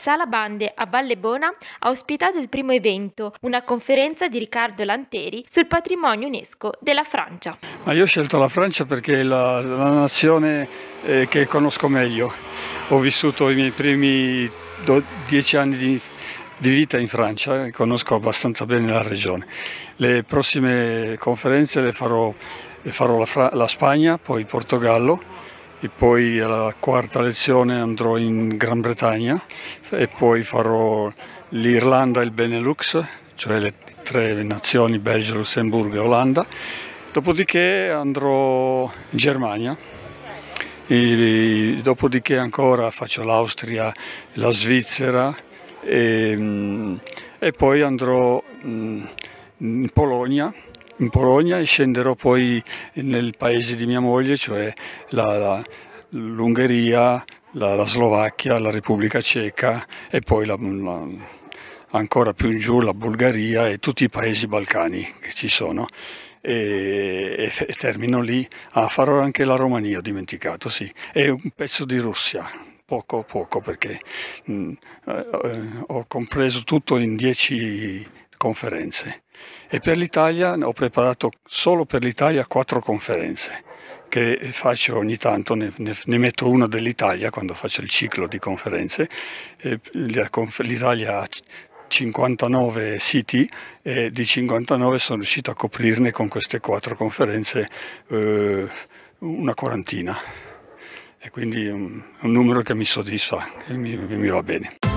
Sala Bande a Vallebona ha ospitato il primo evento, una conferenza di Riccardo Lanteri sul patrimonio UNESCO della Francia. Ma io ho scelto la Francia perché è la, la nazione eh, che conosco meglio. Ho vissuto i miei primi dieci anni di di vita in Francia, conosco abbastanza bene la regione. Le prossime conferenze le farò, le farò la, la, Spagna, poi Portogallo e poi alla quarta lezione andrò in Gran Bretagna e poi farò l'Irlanda e il Benelux, cioè le tre nazioni, Belgio, Lussemburgo e Olanda. Dopodiché andrò in Germania, e dopodiché ancora faccio l'Austria, la Svizzera e, mm, e poi andrò mm, in Polonia in Polonia e scenderò poi nel paese di mia moglie, cioè l'Ungheria, la, la, la, Slovacchia, la Repubblica Ceca e poi la, ancora più in giù la Bulgaria e tutti i paesi balcani che ci sono. E, e, termino lì. Ah, farò anche la Romania, ho dimenticato, sì, e un pezzo di Russia, poco a poco, perché mh, mm, eh, eh, ho compreso tutto in dieci conferenze e per l'Italia ho preparato solo per l'Italia quattro conferenze che faccio ogni tanto, ne, ne, metto una dell'Italia quando faccio il ciclo di conferenze, l'Italia ha 59 siti e di 59 sono riuscito a coprirne con queste quattro conferenze eh, una quarantina e quindi un, un numero che mi soddisfa, che mi, mi va bene.